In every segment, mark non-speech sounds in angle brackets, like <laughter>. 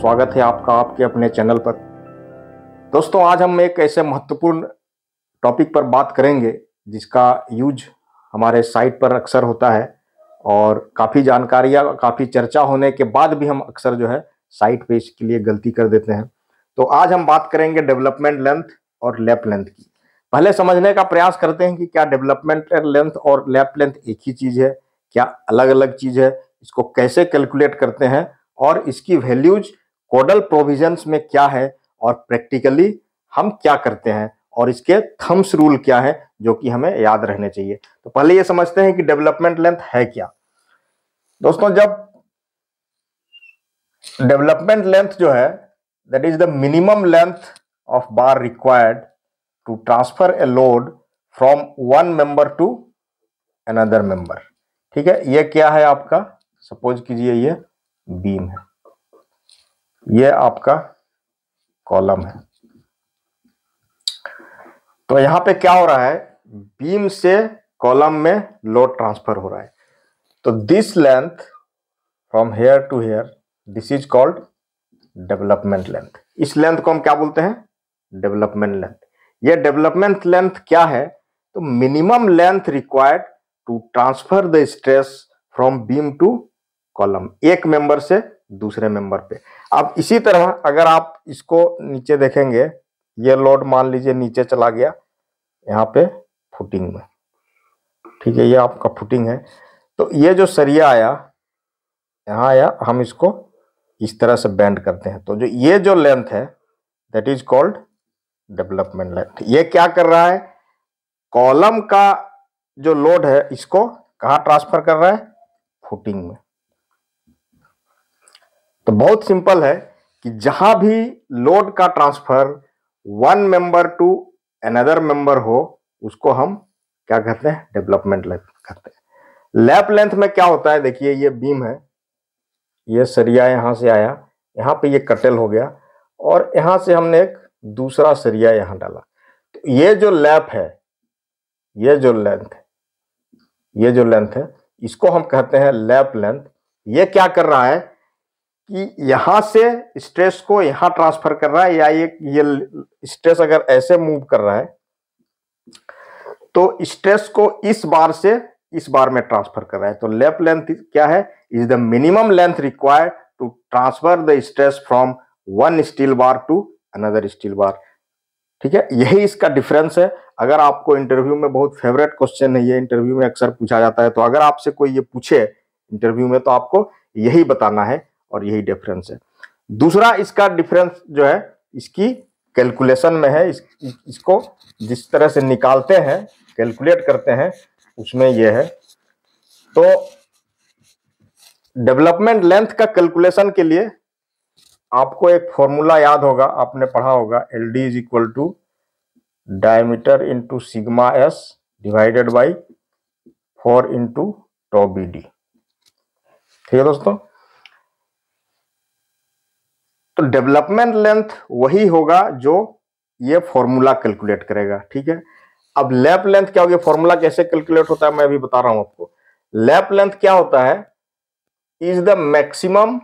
स्वागत है आपका आपके अपने चैनल पर दोस्तों आज हम एक ऐसे महत्वपूर्ण टॉपिक पर बात करेंगे जिसका यूज हमारे साइट पर अक्सर होता है और काफ़ी जानकारियाँ काफ़ी चर्चा होने के बाद भी हम अक्सर जो है साइट पे इसके लिए गलती कर देते हैं तो आज हम बात करेंगे डेवलपमेंट लेंथ और लैप लेंथ की पहले समझने का प्रयास करते हैं कि क्या डेवलपमेंट लेंथ और लैप लेंथ एक ही चीज़ है क्या अलग अलग चीज़ है इसको कैसे कैलकुलेट करते हैं और इसकी वैल्यूज कोडल प्रोविजंस में क्या है और प्रैक्टिकली हम क्या करते हैं और इसके थम्स रूल क्या है जो कि हमें याद रहने चाहिए तो पहले ये समझते हैं कि डेवलपमेंट लेंथ है क्या दोस्तों जब डेवलपमेंट लेंथ जो है that is the minimum length of bar required to transfer a load from one member to another member ठीक है ये क्या है आपका सपोज कीजिए ये बीम है ये आपका कॉलम है तो यहां पे क्या हो रहा है बीम से कॉलम में लोड ट्रांसफर हो रहा है तो this length from here to here this is called development length इस लेंथ को हम क्या बोलते हैं डेवलपमेंट लेंथ ये डेवलपमेंट लेंथ क्या है तो minimum length required to transfer the stress from beam to column एक मेंबर से दूसरे मेंबर पे अब इसी तरह अगर आप इसको नीचे देखेंगे ये लोड मान लीजिए नीचे चला गया यहाँ पे फुटिंग में ठीक है ये आपका फुटिंग है तो ये जो सरिया आया यहाँ आया हम इसको इस तरह से बैंड करते हैं तो जो ये जो लेंथ है that is called development length ये क्या कर रहा है कॉलम का जो लोड है इसको कहाँ ट्रांसफर कर रहा है फुटिंग में तो बहुत सिंपल है कि जहां भी लोड का transfer one member to another member हो उसको हम क्या कहते हैं डेवलपमेंट लेंथ कहते हैं लैप लेंथ में क्या होता है देखिए ये बीम है ये सरिया यहां से आया यहां पे ये कटेल हो गया और यहां से हमने एक दूसरा सरिया यहां डाला तो ये जो लैप है ये जो लेंथ है ये जो लेंथ है इसको हम कहते हैं लैप लेंथ ये क्या कर रहा है कि यहां से स्ट्रेस को यहां ट्रांसफर कर रहा है या ये ये स्ट्रेस अगर ऐसे मूव कर रहा है तो स्ट्रेस को इस बार से इस बार में ट्रांसफर कर रहा है तो लेफ्ट लेंथ क्या है is the minimum length required to transfer the stress from one steel bar to another steel bar ठीक है यही इसका डिफरेंस है अगर आपको इंटरव्यू में बहुत फेवरेट क्वेश्चन है ये इंटरव्यू में अक्सर पूछा जाता है तो अगर आपसे कोई ये पूछे इंटरव्यू में तो आपको यही बताना है और यही डिफरेंस है दूसरा इसका डिफरेंस जो है इसकी कैलकुलेशन में है इस, इसको जिस तरह से निकालते हैं कैलकुलेट करते हैं उसमें यह है तो डेवलपमेंट लेंथ का कैलकुलेशन के लिए आपको एक फॉर्मूला याद होगा आपने पढ़ा होगा L D is equal to diameter into sigma S divided by four into tau B D ठीक है दोस्तों तो डेवलपमेंट लेंथ वही होगा जो ये फॉर्मूला कैलकुलेट करेगा ठीक है अब लैप लेंथ क्या होगी फॉर्मूला कैसे कैलकुलेट होता है मैं अभी बता रहा हूं आपको लैप लेंथ क्या होता है इज द मैक्सिमम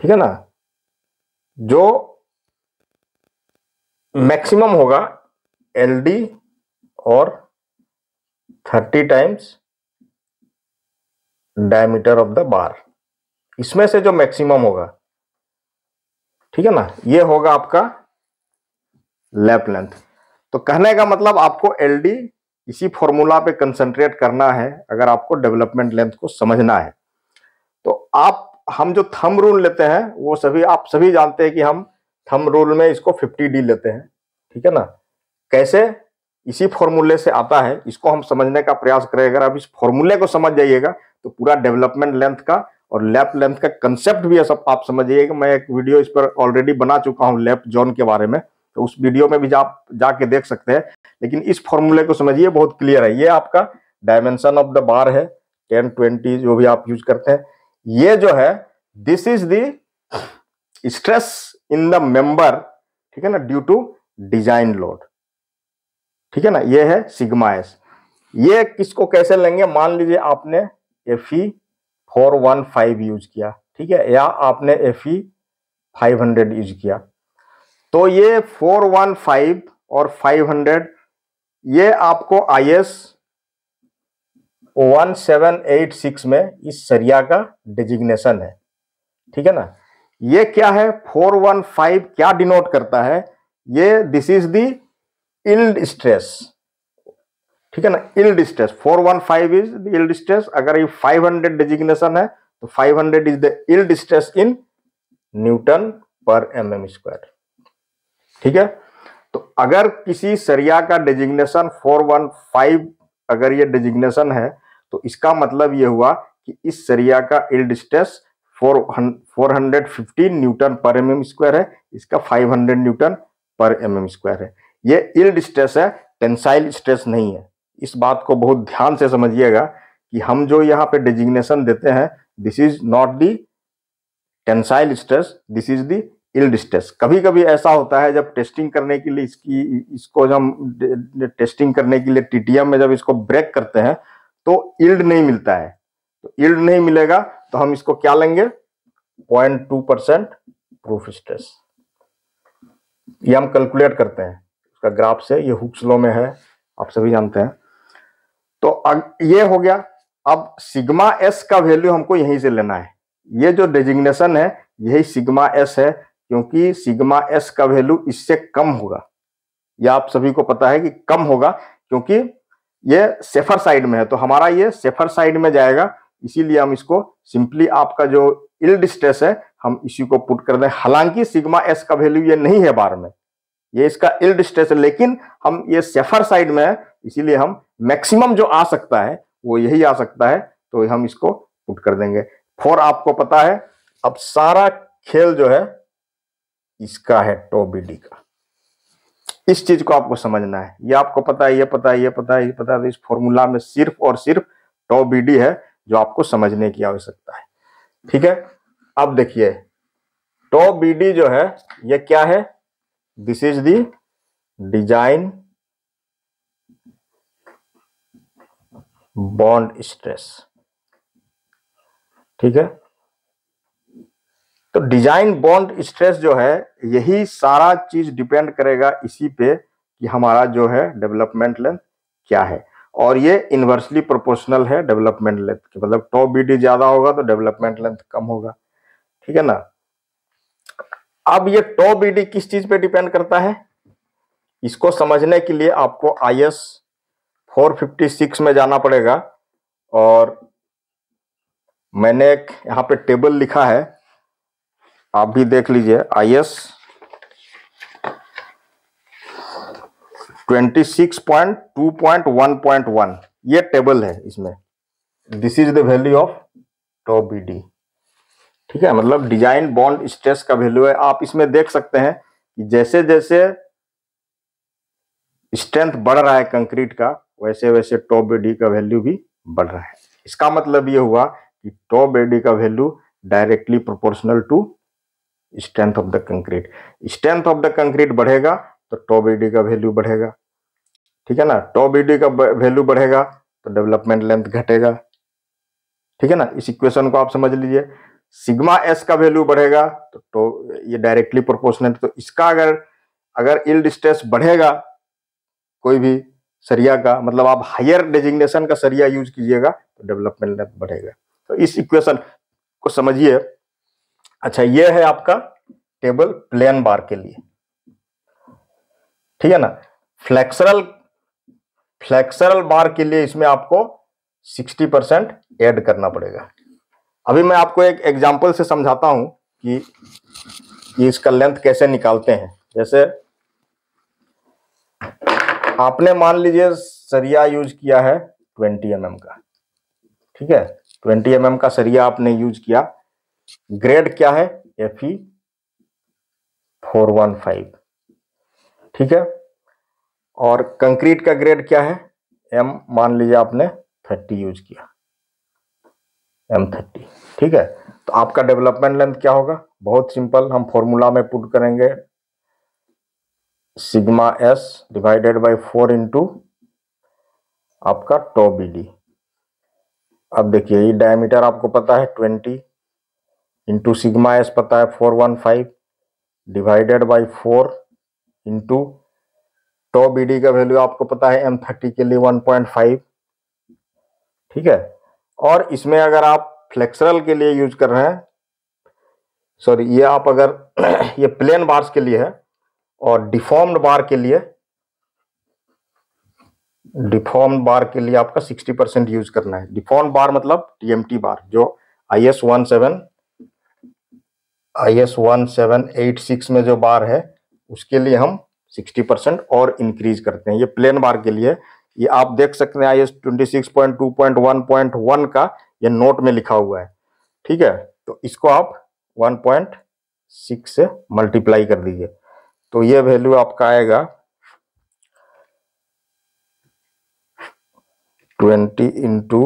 ठीक है ना जो मैक्सिमम होगा एल डी और thirty times diameter of the bar इसमें से जो मैक्सिमम होगा ठीक है ना ये होगा आपका लेप लेंथ तो कहने का मतलब आपको एलडी इसी फॉर्मूला पे कंसंट्रेट करना है अगर आपको डेवलपमेंट लेंथ को समझना है तो आप हम जो थम रूल लेते हैं वो सभी आप सभी जानते हैं कि हम थम रूल में इसको 50 डी लेते हैं ठीक है ना कैसे इसी फॉर्मूले से आता है इसको हम समझने का प्रयास करें अगर आप इस फॉर्मूले को समझ जाइएगा तो पूरा डेवलपमेंट लेंथ का और लैप लेंथ का कंसेप्ट भी ऐसा आप समझिए कि मैं एक वीडियो इस पर ऑलरेडी बना चुका हूँ लैप जोन के बारे में तो उस वीडियो में भी आप जाके देख सकते हैं लेकिन इस फॉर्मूले को समझिए बहुत क्लियर है ये आपका डायमेंशन ऑफ द बार है टेन ट्वेंटी जो भी आप यूज करते हैं ये जो है this is the stress in the member ठीक है ना ड्यू टू डिजाइन लोड ठीक है ना ये है सिग्मा एस ये किसको कैसे लेंगे मान लीजिए आपने F E four one five use किया ठीक है या आपने F E e five hundred use किया तो ये फोर वन फाइव और फाइव हंड्रेड ये आपको I S one seven eight six में इस सरिया का डिजिग्नेशन है ठीक है ना ये क्या है फोर वन फाइव क्या डिनोट करता है ये this is the yield stress ठीक है ना yield distance 415 is the yield distance अगर ये 500 डेजिग्नेशन है तो 500 is the yield distance in newton per M M square ठीक है तो अगर किसी सरिया का डेजिग्नेशन 415 अगर ये डेजिग्नेशन है तो इसका मतलब ये हुआ कि इस सरिया का yield distance 415 newton per M M square है इसका 500 Newton per M M square है ये इल डिस्टेंस है टेंसाइल स्ट्रेस नहीं है इस बात को बहुत ध्यान से समझिएगा कि हम जो यहाँ पे डिजिग्नेशन देते हैं this is not the tensile stress this is the yield stress कभी कभी ऐसा होता है जब टेस्टिंग करने के लिए इसकी इसको जब हम टेस्टिंग करने के लिए टीटीएम में जब इसको ब्रेक करते हैं तो इल्ड नहीं मिलता है तो इल्ड नहीं मिलेगा तो हम इसको क्या लेंगे point two percent proof stress ये हम कैलकुलेट करते हैं उसका ग्राफ से ये हुक्स लो में है आप सभी जानते हैं तो अग, ये हो गया अब सिग्मा एस का वैल्यू हमको यहीं से लेना है ये जो डेजिग्नेशन है यही सिग्मा एस है क्योंकि सिग्मा एस का वैल्यू इससे कम होगा यह आप सभी को पता है कि कम होगा क्योंकि ये सेफर साइड में है तो हमारा ये सेफर साइड में जाएगा इसीलिए हम इसको सिंपली आपका जो इल्ड स्ट्रेस है हम इसी को पुट कर दें हालांकि सिग्मा एस का वैल्यू ये नहीं है बार में ये इसका इल्ड स्ट्रेस है लेकिन हम ये सेफर साइड में है इसीलिए हम मैक्सिमम जो आ सकता है वो यही आ सकता है तो हम इसको पुट कर देंगे फोर आपको पता है अब सारा खेल जो है इसका है टोबीडी का इस चीज को आपको समझना है ये आपको पता है ये पता है ये पता है ये पता है तो इस फॉर्मूला में सिर्फ और सिर्फ टोबीडी है जो आपको समझने की आवश्यकता है ठीक है अब देखिए टोबीडी जो है ये क्या है this is the design bond stress ठीक है तो डिजाइन बॉन्ड स्ट्रेस जो है यही सारा चीज डिपेंड करेगा इसी पे कि हमारा जो है डेवलपमेंट लेंथ क्या है और ये इन्वर्सली प्रोपोर्शनल है डेवलपमेंट लेंथ के मतलब टॉप बी डी ज्यादा होगा तो डेवलपमेंट लेंथ कम होगा ठीक है ना अब ये टॉप बी डी किस चीज पे डिपेंड करता है इसको समझने के लिए आपको आई एस 456 में जाना पड़ेगा और मैंने एक यहाँ पे टेबल लिखा है आप भी देख लीजिए I S twenty six point two point one point one ये टेबल है इसमें this is the value of tau B D ठीक है मतलब डिजाइन बॉन्ड स्ट्रेस का वैल्यू है आप इसमें देख सकते हैं कि जैसे जैसे स्ट्रेंथ बढ़ रहा है कंक्रीट का वैसे वैसे टॉप डी का वैल्यू भी बढ़ रहा है इसका मतलब ये हुआ कि टॉप एडी का value directly proportional to strength of the concrete strength of the concrete बढ़ेगा तो टॉप एडी का वैल्यू बढ़ेगा ठीक है ना टॉप डी का वैल्यू बढ़ेगा तो डेवलपमेंट लेंथ घटेगा ठीक है ना इस इक्वेशन को आप समझ लीजिए सिग्मा एस का वैल्यू बढ़ेगा तो, तो ये डायरेक्टली प्रोपोर्शनल तो इसका अगर अगर इल्ड स्ट्रेस बढ़ेगा कोई भी सरिया का मतलब आप हायर डेजिग्नेशन का सरिया यूज कीजिएगा तो डेवलपमेंट बढ़ेगा तो इस इक्वेशन को समझिए अच्छा ये है आपका टेबल प्लेन बार के लिए ठीक है ना फ्लेक्सरल फ्लेक्सरल बार के लिए इसमें आपको 60 परसेंट एड करना पड़ेगा अभी मैं आपको एक एग्जाम्पल से समझाता हूं कि इसका लेंथ कैसे निकालते हैं जैसे आपने मान लीजिए सरिया यूज किया है 20 एम mm का ठीक है 20 एम mm का सरिया आपने यूज किया ग्रेड क्या है F E four one five ठीक है और कंक्रीट का ग्रेड क्या है एम मान लीजिए आपने थर्टी यूज किया एम थर्टी ठीक है तो आपका डेवलपमेंट लेंथ क्या होगा बहुत सिंपल हम फॉर्मूला में पुट करेंगे sigma S divided by four into आपका टो बी डी अब देखिए ये डायमीटर आपको पता है ट्वेंटी इंटू सिग्मा एस पता है four one five divided by four into tau B D का वैल्यू आपको पता है एम थर्टी के लिए वन पॉइंट फाइव ठीक है और इसमें अगर आप फ्लेक्सरल के लिए यूज कर रहे हैं सॉरी ये आप अगर <clears throat> ये प्लेन बार्स के लिए है और डिफॉर्म्ड बार के लिए डिफॉर्म्ड बार के लिए आपका 60 परसेंट यूज करना है डिफॉर्म बार मतलब टीएमटी बार जो I S one seven I S one seven eight six में जो बार है उसके लिए हम 60 परसेंट और इंक्रीज करते हैं ये प्लेन बार के लिए ये आप देख सकते हैं I S twenty six point two point one point one का ये नोट में लिखा हुआ है ठीक है तो इसको आप वन पॉइंट सिक्स से मल्टीप्लाई कर दीजिए तो ये वैल्यू आपका आएगा twenty into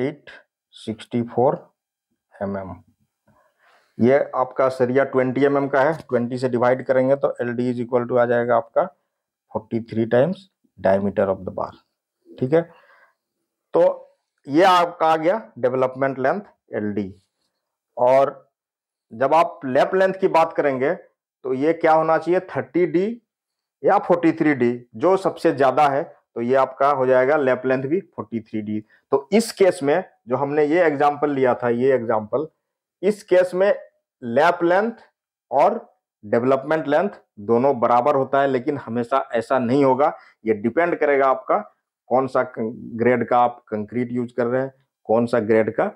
eight sixty four M M ये आपका सरिया ट्वेंटी एम एम का है ट्वेंटी से डिवाइड करेंगे तो L D is equal to आ जाएगा आपका forty three times diameter of the bar ठीक है तो ये आपका आ गया डेवलपमेंट लेंथ एल डी और जब आप लेप लेंथ की बात करेंगे तो ये क्या होना चाहिए थर्टी डी या फोर्टी थ्री डी जो सबसे ज्यादा है तो ये आपका हो जाएगा लेप लेंथ भी फोर्टी थ्री डी तो इस केस में जो हमने ये एग्जाम्पल लिया था ये एग्जाम्पल इस केस में लैप लेंथ और डेवलपमेंट लेंथ दोनों बराबर होता है लेकिन हमेशा ऐसा नहीं होगा ये डिपेंड करेगा आपका कौन सा ग्रेड का आप कंक्रीट यूज कर रहे हैं कौन सा ग्रेड का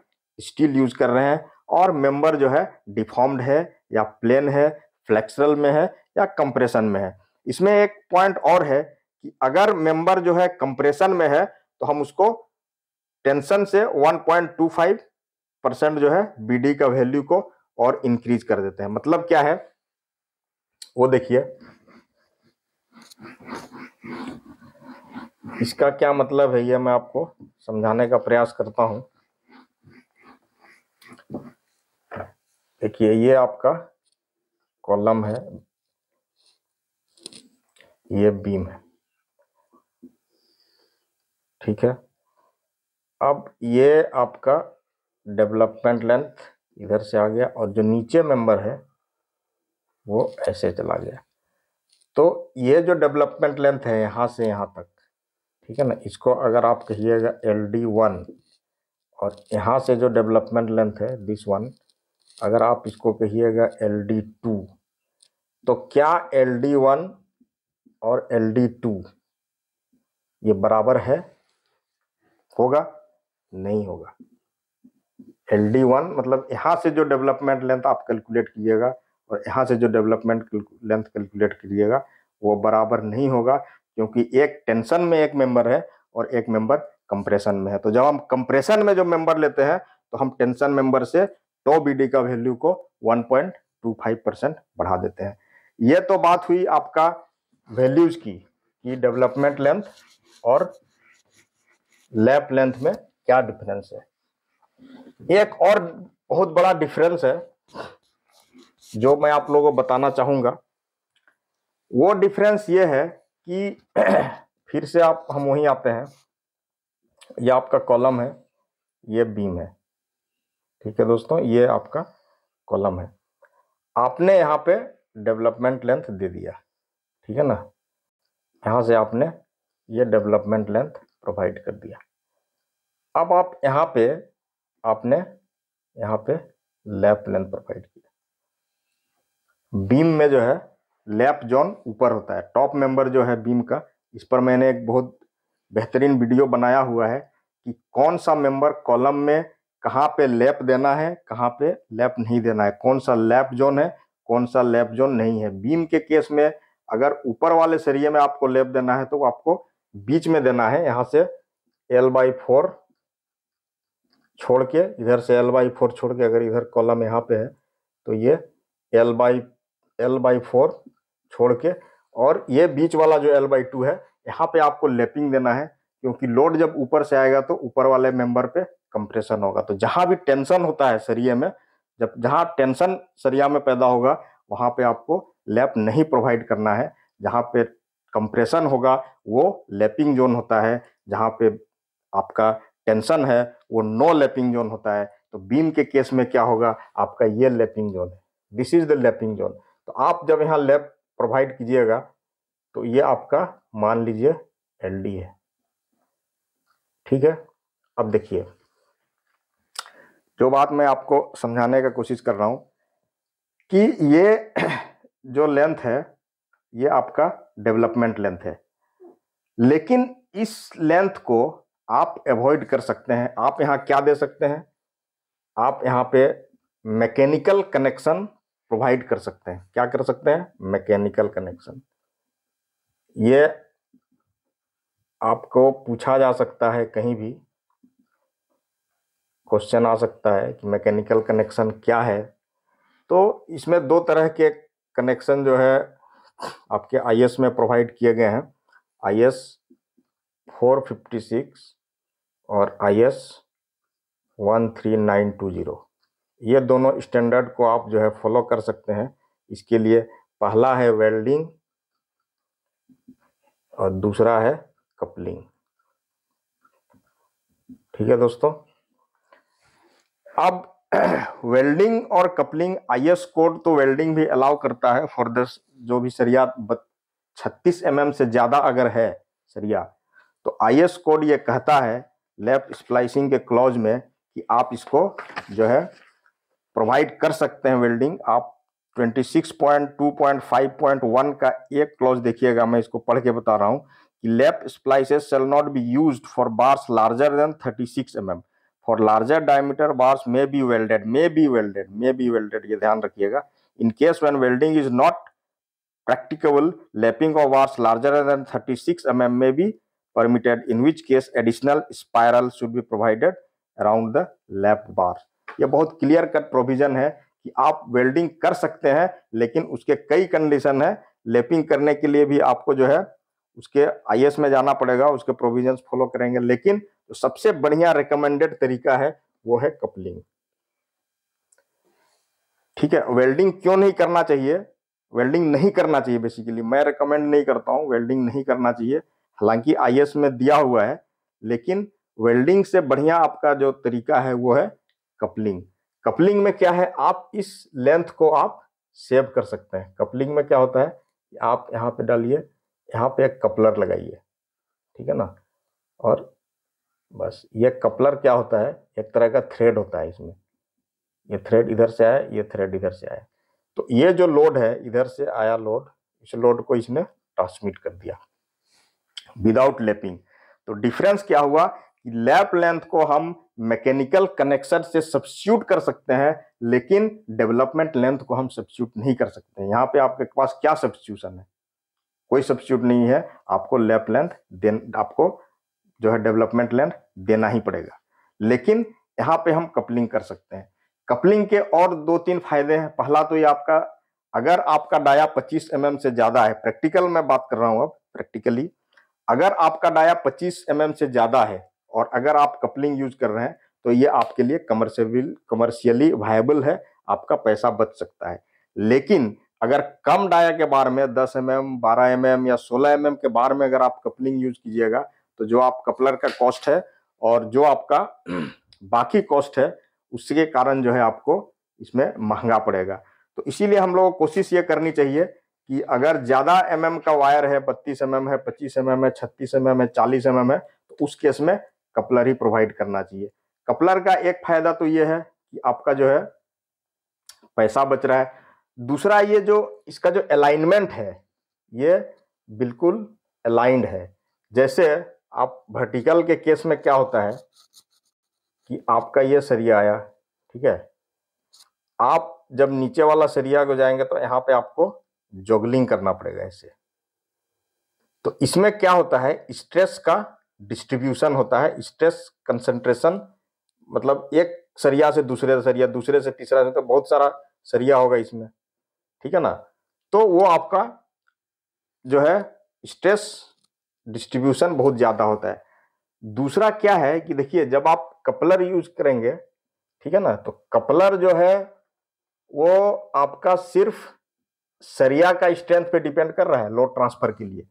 स्टील यूज कर रहे हैं और मेंबर जो है डिफॉर्म्ड है या प्लेन है फ्लेक्सरल में है या कंप्रेशन में है इसमें एक पॉइंट और है कि अगर मेंबर जो है कंप्रेशन में है तो हम उसको टेंशन से 1.25 परसेंट जो है बीडी का वैल्यू को और इंक्रीज कर देते हैं मतलब क्या है वो देखिए इसका क्या मतलब है ये मैं आपको समझाने का प्रयास करता हूं देखिए ये आपका कॉलम है ये बीम है ठीक है अब ये आपका डेवलपमेंट लेंथ इधर से आ गया और जो नीचे मेंबर है वो ऐसे चला गया तो ये जो डेवलपमेंट लेंथ है यहाँ से यहाँ तक ठीक है ना इसको अगर आप कहिएगा एल डी वन और यहाँ से जो डेवलपमेंट लेंथ है दिस वन अगर आप इसको कहिएगा एल डी टू तो क्या एल डी वन और एल डी टू ये बराबर है होगा नहीं होगा एल डी वन मतलब यहाँ से जो डेवलपमेंट लेंथ आप कैलकुलेट कीजिएगा और यहाँ से जो डेवलपमेंट लेंथ कैलकुलेट कीजिएगा वो बराबर नहीं होगा क्योंकि एक टेंशन में एक मेंबर है और एक मेंबर कंप्रेशन में है तो जब हम कंप्रेशन में जो मेंबर लेते हैं तो हम टेंशन मेंबर से तो बीडी का वैल्यू को 1.25 परसेंट बढ़ा देते हैं यह तो बात हुई आपका वैल्यूज की कि डेवलपमेंट लेंथ और लैप लेंथ में क्या डिफरेंस है एक और बहुत बड़ा डिफरेंस है जो मैं आप लोगों को बताना चाहूंगा वो डिफरेंस ये है कि <clears throat> फिर से आप हम वहीं आते हैं ये आपका कॉलम है ये बीम है ठीक है दोस्तों ये आपका कॉलम है आपने यहाँ पे डेवलपमेंट लेंथ दे दिया ठीक है ना यहाँ से आपने ये डेवलपमेंट लेंथ प्रोवाइड कर दिया अब आप यहाँ पे आपने यहाँ पे लैप लेंथ प्रोवाइड किया बीम में जो है लैप जोन ऊपर होता है टॉप मेंबर जो है बीम का इस पर मैंने एक बहुत बेहतरीन वीडियो बनाया हुआ है कि कौन सा मेंबर कॉलम में कहाँ पे लैप देना है कहाँ पे लैप नहीं देना है कौन सा लैप जोन है कौन सा लैप जोन नहीं है बीम के केस में अगर ऊपर वाले सरिये में आपको लैप देना है तो आपको बीच में देना है यहाँ से एल बाई फोर छोड़ के इधर से एल बाई फोर छोड़ के अगर इधर कॉलम यहाँ पे है तो ये L by L by four छोड़ के और ये बीच वाला जो एल बाई टू है यहाँ पे आपको लेपिंग देना है क्योंकि लोड जब ऊपर से आएगा तो ऊपर वाले मेंबर पे कंप्रेशन होगा तो जहां भी टेंशन होता है सरिये में जब जहां टेंशन सरिया में पैदा होगा वहां पे आपको लैप नहीं प्रोवाइड करना है जहां पे कंप्रेशन होगा वो लैपिंग जोन होता है जहां पे आपका टेंशन है वो नो लैपिंग जोन होता है तो बीम के केस में क्या होगा आपका ये लैपिंग जोन है this is the lapping zone तो आप जब यहाँ लैप प्रोवाइड कीजिएगा तो ये आपका मान लीजिए एल है ठीक है अब देखिए जो बात मैं आपको समझाने का कोशिश कर रहा हूँ कि ये <clears throat> जो लेंथ है ये आपका डेवलपमेंट लेंथ है लेकिन इस लेंथ को आप अवॉइड कर सकते हैं आप यहाँ क्या दे सकते हैं आप यहाँ पे मैकेनिकल कनेक्शन प्रोवाइड कर सकते हैं क्या कर सकते हैं मैकेनिकल कनेक्शन ये आपको पूछा जा सकता है कहीं भी क्वेश्चन आ सकता है कि मैकेनिकल कनेक्शन क्या है तो इसमें दो तरह के कनेक्शन जो है आपके आई में प्रोवाइड किए गए हैं I S four fifty six और I S one three two zero ये दोनों स्टैंडर्ड को आप जो है फॉलो कर सकते हैं इसके लिए पहला है वेल्डिंग और दूसरा है कपलिंग ठीक है दोस्तों अब वेल्डिंग <clears throat> और कपलिंग आई कोड तो वेल्डिंग भी अलाउ करता है फॉर दस जो भी सरिया छत्तीस एम mm से ज़्यादा अगर है सरिया तो आई कोड ये कहता है लेफ्ट स्प्लाइसिंग के क्लॉज में कि आप इसको जो है प्रोवाइड कर सकते हैं वेल्डिंग आप 26.2.5.1 का एक क्लॉज देखिएगा मैं इसको पढ़ के बता रहा हूँ कि left splices shall not be used for bars larger than 36 M mm. For larger diameter bars may be welded may be welded may be welded ये ध्यान रखिएगा in case when welding is not practicable lapping of bars larger than 36 mm may be permitted in which case additional spiral should be provided around the lapped bar ये बहुत clear cut provision है कि आप welding कर सकते हैं लेकिन उसके कई कंडीशन है लेपिंग करने के लिए भी आपको जो है उसके आईएस में जाना पड़ेगा उसके प्रोविजंस फॉलो करेंगे लेकिन तो सबसे बढ़िया रिकमेंडेड तरीका है वो है कपलिंग ठीक है वेल्डिंग क्यों नहीं करना चाहिए वेल्डिंग नहीं करना चाहिए बेसिकली मैं रिकमेंड नहीं करता हूं वेल्डिंग नहीं करना चाहिए हालांकि आई में दिया हुआ है लेकिन वेल्डिंग से बढ़िया आपका जो तरीका है वो है कपलिंग कपलिंग में क्या है आप इस लेंथ को आप सेव कर सकते हैं कपलिंग में क्या होता है आप यहाँ पे डालिए यहाँ पे एक कपलर लगाइए ठीक है ना और बस ये कपलर क्या होता है एक तरह का थ्रेड होता है इसमें ये थ्रेड इधर से आया ये थ्रेड इधर से आया तो ये जो लोड है इधर से आया लोड इस लोड को इसने ट्रांसमिट कर दिया विदाउट लेपिंग तो डिफरेंस क्या हुआ कि लैप लेंथ को हम मैकेनिकल कनेक्शन से सब्स्यूट कर सकते हैं लेकिन डेवलपमेंट लेंथ को हम सब्स्यूट नहीं कर सकते यहाँ पे आपके पास क्या सब्सिट्यूशन है कोई सब्सिट्यूट नहीं है आपको लैप लेंथ देन आपको जो है डेवलपमेंट लैंड देना ही पड़ेगा लेकिन यहाँ पे हम कपलिंग कर सकते हैं कपलिंग के और दो तीन फायदे हैं पहला तो ये आपका अगर आपका डाया 25 एम से ज़्यादा है प्रैक्टिकल मैं बात कर रहा हूँ अब प्रैक्टिकली अगर आपका डाया 25 एम से ज़्यादा है और अगर आप कपलिंग यूज कर रहे हैं तो ये आपके लिए कमर्शियल कमर्शियली वायबल है आपका पैसा बच सकता है लेकिन अगर कम डाया के बारे में 10 एम एम बारह एम या 16 एम एम के बार में अगर आप कपलिंग यूज कीजिएगा तो जो आप कपलर का कॉस्ट है और जो आपका <clears throat> बाकी कॉस्ट है उसके कारण जो है आपको इसमें महंगा पड़ेगा तो इसीलिए हम लोग कोशिश ये करनी चाहिए कि अगर ज़्यादा एम mm का वायर है बत्तीस एम mm है पच्चीस एम mm है छत्तीस एम mm है चालीस एम mm है तो उस केस में कपलर ही प्रोवाइड करना चाहिए कपलर का एक फायदा तो ये है कि आपका जो है पैसा बच रहा है दूसरा ये जो इसका जो अलाइनमेंट है ये बिल्कुल अलाइंड है जैसे आप वर्टिकल के केस में क्या होता है कि आपका ये सरिया आया ठीक है आप जब नीचे वाला सरिया को जाएंगे तो यहां पे आपको जोगलिंग करना पड़ेगा इसे तो इसमें क्या होता है स्ट्रेस का डिस्ट्रीब्यूशन होता है स्ट्रेस कंसंट्रेशन मतलब एक सरिया से दूसरे सरिया दूसरे से तीसरा से तो बहुत सारा सरिया होगा इसमें ठीक है ना तो वो आपका जो है स्ट्रेस डिस्ट्रीब्यूशन बहुत ज़्यादा होता है दूसरा क्या है कि देखिए जब आप कपलर यूज करेंगे ठीक है ना तो कपलर जो है वो आपका सिर्फ सरिया का स्ट्रेंथ पे डिपेंड कर रहा है लोड ट्रांसफर के लिए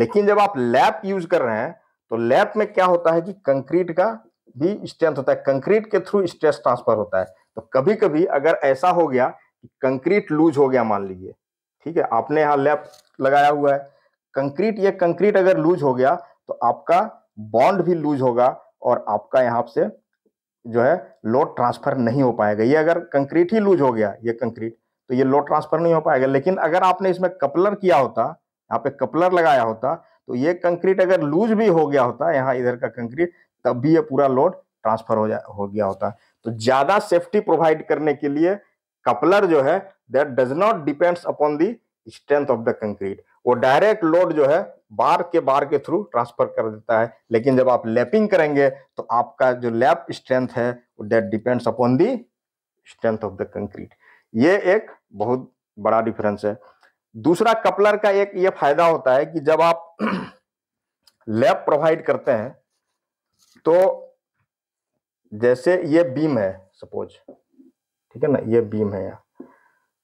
लेकिन जब आप लैप यूज कर रहे हैं तो लैप में क्या होता है कि कंक्रीट का भी स्ट्रेंथ होता है कंक्रीट के थ्रू स्ट्रेस ट्रांसफर होता है तो कभी कभी अगर ऐसा हो गया कि कंक्रीट लूज हो गया मान लीजिए ठीक है आपने यहाँ लैप लगाया हुआ है कंक्रीट ये कंक्रीट अगर लूज हो गया तो आपका बॉन्ड भी लूज होगा और आपका यहाँ से जो है लोड ट्रांसफर नहीं हो पाएगा ये अगर कंक्रीट ही लूज हो गया ये कंक्रीट तो ये लोड ट्रांसफर नहीं हो पाएगा लेकिन अगर आपने इसमें कपलर किया होता यहाँ पे कपलर लगाया होता तो ये कंक्रीट अगर लूज भी हो गया होता यहाँ इधर का कंक्रीट तब भी ये पूरा लोड ट्रांसफर हो जा हो गया होता तो ज्यादा सेफ्टी प्रोवाइड करने के लिए कपलर जो है that does not depends upon the strength of the concrete वो डायरेक्ट लोड जो है बार के बार के थ्रू ट्रांसफर कर देता है लेकिन जब आप लैपिंग करेंगे तो आपका जो लैप स्ट्रेंथ है that depends upon the strength of the concrete ये एक बहुत बड़ा डिफरेंस है दूसरा कपलर का एक ये फायदा होता है कि जब आप लैप <clears throat> प्रोवाइड करते हैं तो जैसे ये बीम है सपोज ठीक है ना ये बीम है यार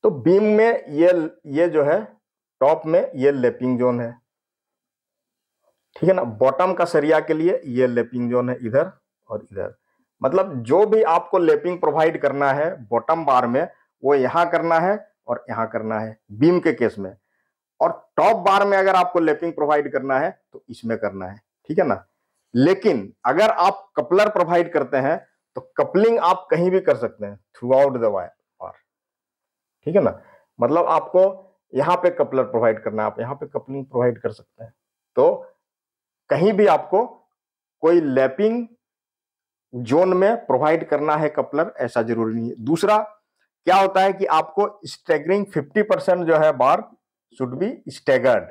तो बीम में ये ये जो है टॉप में ये लेपिंग जोन है ठीक है ना बॉटम का सरिया के लिए ये लेपिंग जोन है इधर और इधर मतलब जो भी आपको लेपिंग प्रोवाइड करना है बॉटम बार में वो यहां करना है और यहां करना है बीम के केस में और टॉप बार में अगर आपको लेपिंग प्रोवाइड करना है तो इसमें करना है ठीक है ना लेकिन अगर आप कपलर प्रोवाइड करते हैं तो कपलिंग आप कहीं भी कर सकते हैं थ्रू आउट द वायर ठीक है ना मतलब आपको यहाँ पे कपलर प्रोवाइड करना है आप यहाँ पे कपलिंग प्रोवाइड कर सकते हैं तो कहीं भी आपको कोई लैपिंग जोन में प्रोवाइड करना है कपलर ऐसा जरूरी नहीं है दूसरा क्या होता है कि आपको स्टेगरिंग 50 परसेंट जो है बार शुड बी स्टेगर्ड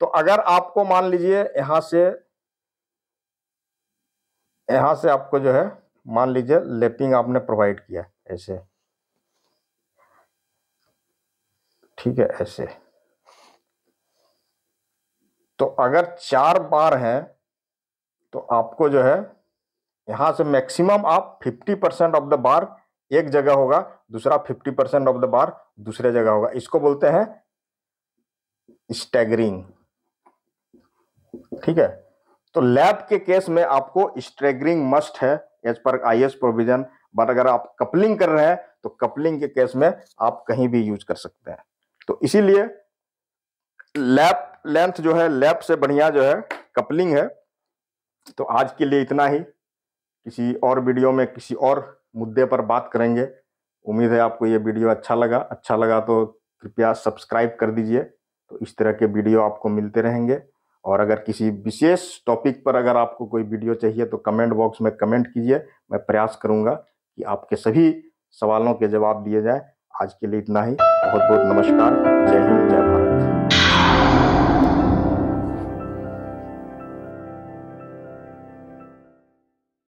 तो अगर आपको मान लीजिए यहां से यहां से आपको जो है मान लीजिए लेपिंग आपने प्रोवाइड किया ऐसे ठीक है ऐसे तो अगर चार बार है तो आपको जो है यहां से मैक्सिमम आप 50 परसेंट ऑफ द बार एक जगह होगा दूसरा 50 परसेंट ऑफ द बार दूसरे जगह होगा इसको बोलते हैं स्टैगरिंग ठीक है तो लैब के केस में आपको स्टैगरिंग मस्ट है as per I S provision but अगर आप कपलिंग कर रहे हैं तो कपलिंग के केस में आप कहीं भी यूज कर सकते हैं तो इसीलिए लैप लेंथ जो है लैप से बढ़िया जो है कपलिंग है तो आज के लिए इतना ही किसी और वीडियो में किसी और मुद्दे पर बात करेंगे उम्मीद है आपको ये वीडियो अच्छा लगा अच्छा लगा तो कृपया सब्सक्राइब कर दीजिए तो इस तरह के वीडियो आपको मिलते रहेंगे और अगर किसी विशेष टॉपिक पर अगर आपको कोई वीडियो चाहिए तो कमेंट बॉक्स में कमेंट कीजिए मैं प्रयास करूँगा कि आपके सभी सवालों के जवाब दिए जाएँ आज के लिए इतना ही बहुत बहुत नमस्कार जय हिंद जय भारत